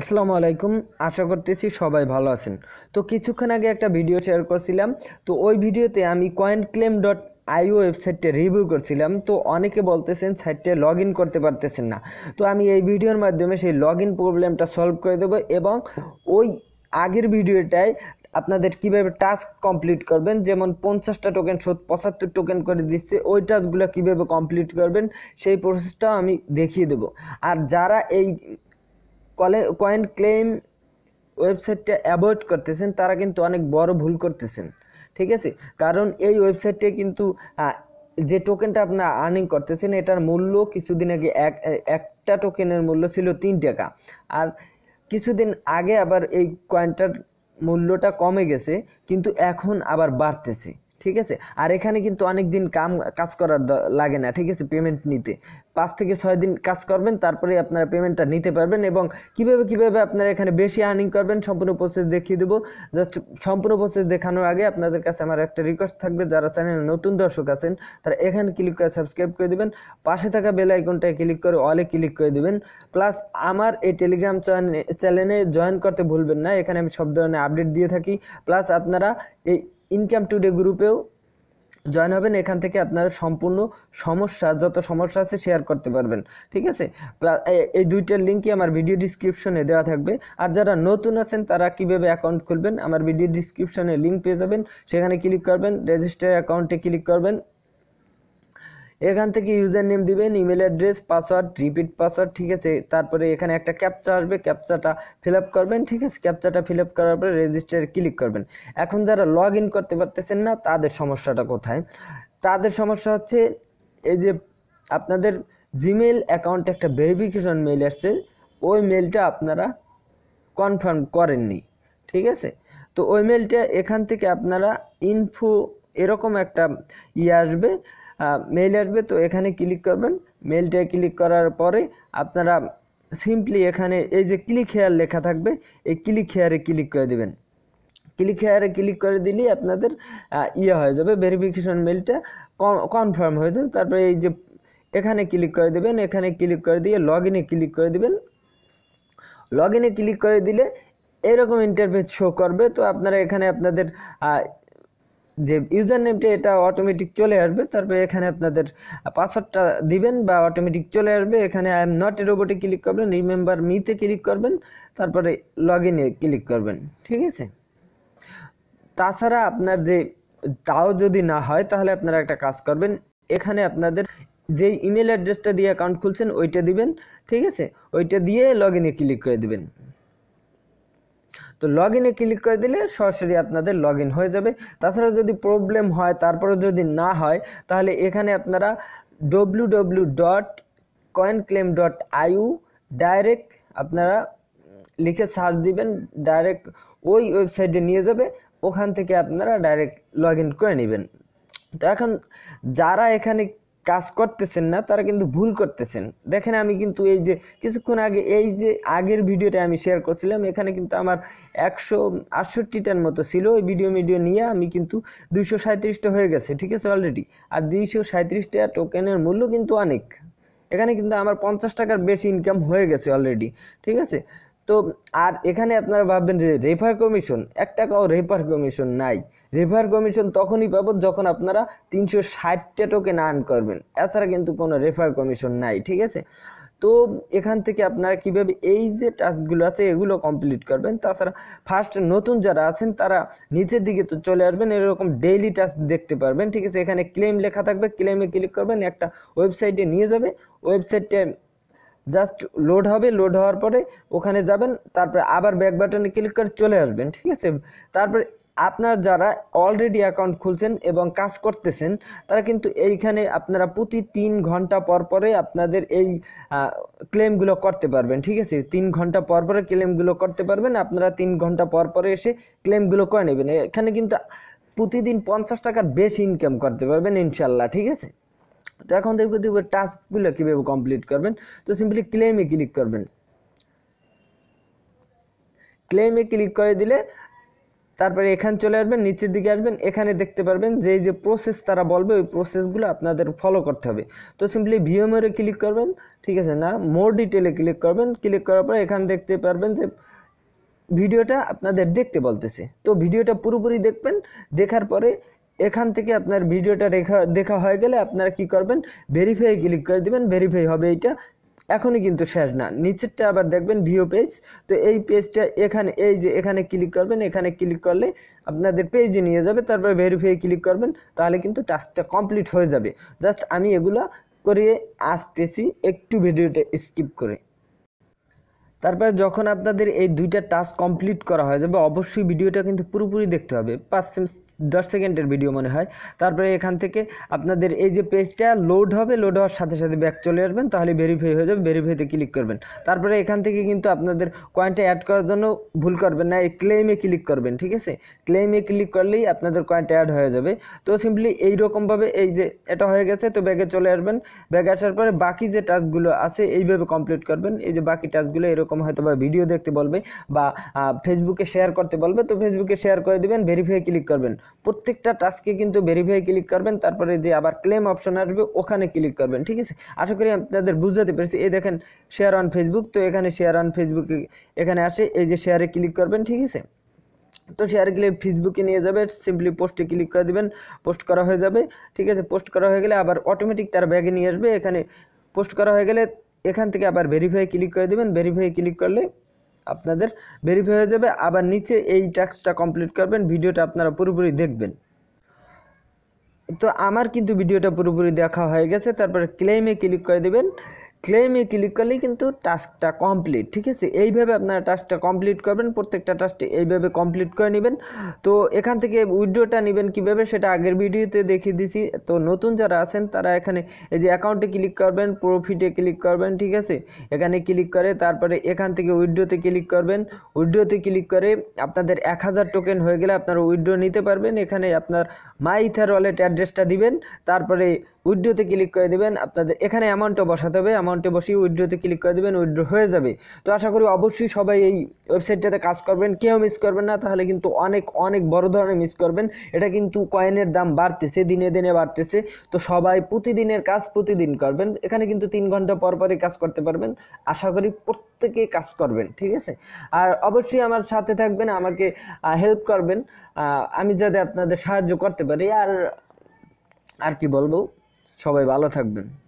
আসসালামু আলাইকুম আশা করতেছি সবাই ভালো আছেন তো কিছুক্ষণ আগে একটা ভিডিও শেয়ার করছিলাম তো ওই ভিডিওতে আমি কয়েন ক্লেম ডট আইও ওয়েবসাইটটা রিভিউ করছিলাম তো অনেকে বলতেছেন সাইটটা লগ ইন করতে পারতেছেন না তো আমি এই ভিডিওর মাধ্যমে সেই লগ ইন প্রবলেমটা সলভ করে দেবো এবং ওই আগের ভিডিওটায় আপনাদের কিভাবে টাস্ক কমপ্লিট করবেন যেমন পঞ্চাশটা টোকেন পঁচাত্তর টোকেন করে দিচ্ছে ওই টাস্কগুলো কীভাবে কমপ্লিট করবেন সেই প্রসেসটাও আমি দেখিয়ে দেব আর যারা এই কলে কয়েন ক্লেম ওয়েবসাইটটা অ্যাভয়েড করতেছেন তারা কিন্তু অনেক বড় ভুল করতেছেন ঠিক আছে কারণ এই ওয়েবসাইটে কিন্তু যে টোকেনটা আপনার আর্নিং করতেছেন এটার মূল্য কিছুদিন আগে এক একটা টোকেনের মূল্য ছিল তিন টাকা আর কিছুদিন আগে আবার এই কয়েনটার মূল্যটা কমে গেছে কিন্তু এখন আবার বাড়তেছে ঠিক আছে আর এখানে কিন্তু অনেক দিন কাম কাজ করার লাগে না ঠিক আছে পেমেন্ট নিতে পাঁচ থেকে ছয় দিন কাজ করবেন তারপরে আপনারা পেমেন্টটা নিতে পারবেন এবং কিভাবে কিভাবে আপনারা এখানে বেশি আর্নিং করবেন সম্পূর্ণ প্রসেস দেখিয়ে দেবো জাস্ট সম্পূর্ণ প্রসেস দেখানোর আগে আপনাদের কাছে আমার একটা রিকোয়েস্ট থাকবে যারা চ্যানেল নতুন দর্শক আছেন তারা এখানে ক্লিক করে সাবস্ক্রাইব করে দেবেন পাশে থাকা বেল আইকনটায় ক্লিক করে অলে ক্লিক করে দেবেন প্লাস আমার এই টেলিগ্রাম চ্যানেল চ্যানেলে জয়েন করতে ভুলবেন না এখানে আমি সব ধরনের আপডেট দিয়ে থাকি প্লাস আপনারা এই ইনকাম টুডে গ্রুপেও জয়েন হবেন এখান থেকে আপনার সম্পূর্ণ সমস্যা যত সমস্যা আছে শেয়ার করতে পারবেন ঠিক আছে এই দুইটার লিঙ্কই আমার ভিডিও ডিসক্রিপশনে দেওয়া থাকবে আর যারা নতুন আছেন তারা কিভাবে অ্যাকাউন্ট খুলবেন আমার ভিডিও ডিসক্রিপশনে লিঙ্ক পেয়ে যাবেন সেখানে ক্লিক করবেন রেজিস্টার অ্যাকাউন্টে ক্লিক করবেন এখান থেকে ইউজার নেম দিবেন email address password repeat password ঠিক আছে তারপরে এখানে একটা ক্যাপচা আসবে ক্যাপচাটা ফিল করবেন ঠিক আছে ক্যাপচাটা ফিল করার পরে রেজিস্টারে ক্লিক করবেন এখন যারা লগ করতে পারতেছেন না তাদের সমস্যাটা কোথায় তাদের সমস্যা হচ্ছে এই যে আপনাদের জিমেল অ্যাকাউন্টে একটা ভেরিফিকেশন মেইল আসছে ওই মেলটা আপনারা কনফার্ম করেননি ঠিক আছে তো ওই মেলটা এখান থেকে আপনারা ইনফো এরকম একটা ইয়ে আসবে মেইল আসবে তো এখানে ক্লিক করবেন মেইলটা ক্লিক করার পরে আপনারা সিম্পলি এখানে এই যে ক্লিক হেয়ার লেখা থাকবে এই ক্লিক হেয়ারে ক্লিক করে দেবেন ক্লিক হেয়ারে ক্লিক করে দিলেই আপনাদের ইয়ে হয়ে যাবে ভেরিফিকেশন মেলটা কনফার্ম হয়ে যাবে তারপরে এই যে এখানে ক্লিক করে দেবেন এখানে ক্লিক করে দিয়ে লগ ইনে ক্লিক করে দেবেন লগ ইনে ক্লিক করে দিলে এরকম ইন্টারফেস শো করবে তো আপনারা এখানে আপনাদের যে ইউজার নেমটা এটা অটোমেটিক চলে আসবে তারপরে এখানে আপনাদের পাসওয়ার্ডটা দিবেন বা অটোমেটিক চলে আসবে এখানে আই এম নট এ রোবটে ক্লিক করবেন রিমেম্বার মিতে ক্লিক করবেন তারপরে লগ ইনে ক্লিক করবেন ঠিক আছে তাছাড়া আপনার যে তাও যদি না হয় তাহলে আপনারা একটা কাজ করবেন এখানে আপনাদের যে ইমেল অ্যাড্রেসটা দিয়ে অ্যাকাউন্ট খুলছেন ওইটা দিবেন ঠিক আছে ওইটা দিয়ে লগ ইনে ক্লিক করে দিবেন তো লগ ইনে ক্লিক করে দিলে সরাসরি আপনাদের লগ হয়ে যাবে তাছাড়া যদি প্রবলেম হয় তারপরে যদি না হয় তাহলে এখানে আপনারা W W dot coin claim dot আইউ ডাইরেক্ট আপনারা লিখে সার্চ দিবেন ডাইরেক্ট ওই ওয়েবসাইটে নিয়ে যাবে ওখান থেকে আপনারা ডাইরেক্ট লগ করে নেবেন তো এখন যারা এখানে কাজ করতেছেন না তারা কিন্তু ভুল করতেছেন দেখেন আমি কিন্তু এই যে কিছুক্ষণ আগে এই যে আগের ভিডিওটা আমি শেয়ার করছিলাম এখানে কিন্তু আমার একশো আটষট্টিটার মতো ছিল ওই ভিডিও মিডিও নিয়ে আমি কিন্তু দুইশো সাঁত্রিশটা হয়ে গেছে ঠিক আছে অলরেডি আর দুইশো সাঁত্রিশটা টোকেনের মূল্য কিন্তু অনেক এখানে কিন্তু আমার পঞ্চাশ টাকার বেশি ইনকাম হয়ে গেছে অলরেডি ঠিক আছে তো আর এখানে আপনারা ভাববেন যে রেফার কমিশন এক টাকাও রেফার কমিশন নাই রেফার কমিশন তখনই পাবো যখন আপনারা তিনশো ষাটটা টোকেন আর্ন করবেন এছাড়া কিন্তু কোনো রেফার কমিশন নাই ঠিক আছে তো এখান থেকে আপনারা কিভাবে এই যে টাস্কগুলো আছে এগুলো কমপ্লিট করবেন তাছাড়া ফার্স্ট নতুন যারা আছেন তারা নিচের দিকে তো চলে আসবেন এরকম ডেইলি টাস্ক দেখতে পারবেন ঠিক আছে এখানে ক্লেম লেখা থাকবে ক্লেমে ক্লিক করবেন একটা ওয়েবসাইটে নিয়ে যাবে ওয়েবসাইটে জাস্ট লোড হবে লোড হওয়ার পরে ওখানে যাবেন তারপরে আবার ব্যাক বাটনে ক্লিক করে চলে আসবেন ঠিক আছে তারপরে আপনার যারা অলরেডি অ্যাকাউন্ট খুলছেন এবং কাজ করতেছেন তারা কিন্তু এইখানে আপনারা প্রতি তিন ঘন্টা পর পরে আপনাদের এই ক্লেমগুলো করতে পারবেন ঠিক আছে তিন ঘন্টা পর পরে ক্লেমগুলো করতে পারবেন আপনারা তিন ঘন্টা পর পরে এসে ক্লেমগুলো করে নেবেন এখানে কিন্তু প্রতিদিন পঞ্চাশ টাকার বেশি ইনকাম করতে পারবেন ইনশাল্লাহ ঠিক আছে তো এখন দেখবে দেখবে টাস্কগুলো কীভাবে কমপ্লিট করবেন তো সিম্পলি ক্লেমে ক্লিক করবেন ক্লেমে ক্লিক করে দিলে তারপরে এখানে চলে আসবেন নিচের দিকে আসবেন এখানে দেখতে পারবেন যে যে প্রসেস তারা বলবে ওই প্রসেসগুলো আপনাদের ফলো করতে হবে তো সিম্পলি ভিএমওরে ক্লিক করবেন ঠিক আছে না মোর ডিটেলে ক্লিক করবেন ক্লিক করার পর এখানে দেখতে পারবেন যে ভিডিওটা আপনাদের দেখতে বলতেছে তো ভিডিওটা পুরোপুরি দেখবেন দেখার পরে এখান থেকে আপনার ভিডিওটা রেখা দেখা হয়ে গেলে আপনারা কি করবেন ভেরিফাই ক্লিক করে দেবেন ভেরিফাই হবে এইটা এখনই কিন্তু শেষ না নিচেরটা আবার দেখবেন ভিও পেজ তো এই পেজটা এখানে এই যে এখানে ক্লিক করবেন এখানে ক্লিক করলে আপনাদের পেজে নিয়ে যাবে তারপর ভেরিফাই ক্লিক করবেন তাহলে কিন্তু টাস্কটা কমপ্লিট হয়ে যাবে জাস্ট আমি এগুলো করিয়ে আসতেছি একটু ভিডিওটা স্কিপ করে তারপরে যখন আপনাদের এই দুইটা টাস্ক কমপ্লিট করা হয়ে যাবে অবশ্যই ভিডিওটা কিন্তু পুরোপুরি দেখতে হবে পাঁচ দশ সেকেন্ডের ভিডিও মনে হয় তারপরে এখান থেকে আপনাদের এই যে পেজটা লোড হবে লোড হওয়ার সাথে সাথে ব্যাক চলে আসবেন তাহলে ভেরিফাই হয়ে যাবে ভেরিফাইতে ক্লিক করবেন তারপরে এখান থেকে কিন্তু আপনাদের কয়েনটা অ্যাড করার জন্য ভুল করবেন না এই ক্লেইমে ক্লিক করবেন ঠিক আছে ক্লেইমে ক্লিক করলেই আপনাদের কয়েনটা অ্যাড হয়ে যাবে তো সিম্পলি এইরকমভাবে এই যে এটা হয়ে গেছে তো ব্যাগে চলে আসবেন ব্যাগে আসার পরে বাকি যে টাস্কগুলো আছে এইভাবে কমপ্লিট করবেন এই যে বাকি টাস্কগুলো এরকম হয়তো বা ভিডিও দেখতে বলবে বা ফেসবুকে শেয়ার করতে বলবে তো ফেসবুকে শেয়ার করে দেবেন ভেরিফাই ক্লিক করবেন প্রত্যেকটা টাস্কে কিন্তু ভেরিফাই ক্লিক করবেন তারপরে যে আবার ক্লেম অপশন আসবে ওখানে ক্লিক করবেন ঠিক আছে আশা করি আপনাদের বুঝাতে পেরেছি এই দেখেন শেয়ার অন ফেসবুক তো এখানে শেয়ার অন ফেসবুকে এখানে আসে এই যে শেয়ারে ক্লিক করবেন ঠিক আছে তো শেয়ার গেলে ফেসবুকে নিয়ে যাবে সিম্পলি পোস্টে ক্লিক করে দেবেন পোস্ট করা হয়ে যাবে ঠিক আছে পোস্ট করা হয়ে গেলে আবার অটোমেটিক তার ব্যাগে নিয়ে আসবে এখানে পোস্ট করা হয়ে গেলে এখান থেকে আবার ভেরিফাই ক্লিক করে দেবেন ভেরিফাই ক্লিক করলে আপনাদের ভেরিফাই হয়ে যাবে আবার নিচে এই টাস্কটা কমপ্লিট করবেন ভিডিওটা আপনারা পুরোপুরি দেখবেন তো আমার কিন্তু ভিডিওটা পুরোপুরি দেখা হয়ে গেছে তারপরে ক্লেমে ক্লিক করে দেবেন ক্লেমে ক্লিক করলেই কিন্তু টাস্কটা কমপ্লিট ঠিক আছে এইভাবে আপনারা টাস্কটা কমপ্লিট করবেন প্রত্যেকটা টাস্ক এইভাবে কমপ্লিট করে নেবেন তো এখান থেকে উইড্রোটা নেবেন কিভাবে সেটা আগের ভিডিওতে দেখিয়ে দিছি তো নতুন যারা আছেন তারা এখানে এই যে অ্যাকাউন্টে ক্লিক করবেন প্রফিটে ক্লিক করবেন ঠিক আছে এখানে ক্লিক করে তারপরে এখান থেকে উইড্রোতে ক্লিক করবেন উইড্রোতে ক্লিক করে আপনাদের এক হাজার টোকেন হয়ে গেলে আপনারা উইড্রো নিতে পারবেন এখানে আপনার মাইথার ওয়ালেট অ্যাড্রেসটা দিবেন তারপরে উইড্রোতে ক্লিক করে দেবেন আপনাদের এখানে অ্যামাউন্টও বসাতে হবে অ্যামাউন্ট অ্যাকাউন্টে বসে উইড্রোতে ক্লিক করে দেবেন উইড্রো হয়ে যাবে তো আশা করি অবশ্যই সবাই এই ওয়েবসাইটটাতে কাজ করবেন কেউ মিস করবেন না তাহলে কিন্তু অনেক অনেক বড় ধরনের মিস করবেন এটা কিন্তু কয়েনের দাম বাড়তেছে দিনে দিনে বাড়তেছে তো সবাই প্রতিদিনের কাজ প্রতিদিন করবেন এখানে কিন্তু তিন ঘন্টা পর পরই কাজ করতে পারবেন আশা করি প্রত্যেকে কাজ করবেন ঠিক আছে আর অবশ্যই আমার সাথে থাকবেন আমাকে হেল্প করবেন আমি যাতে আপনাদের সাহায্য করতে পারি আর আর কি বলবো সবাই ভালো থাকবেন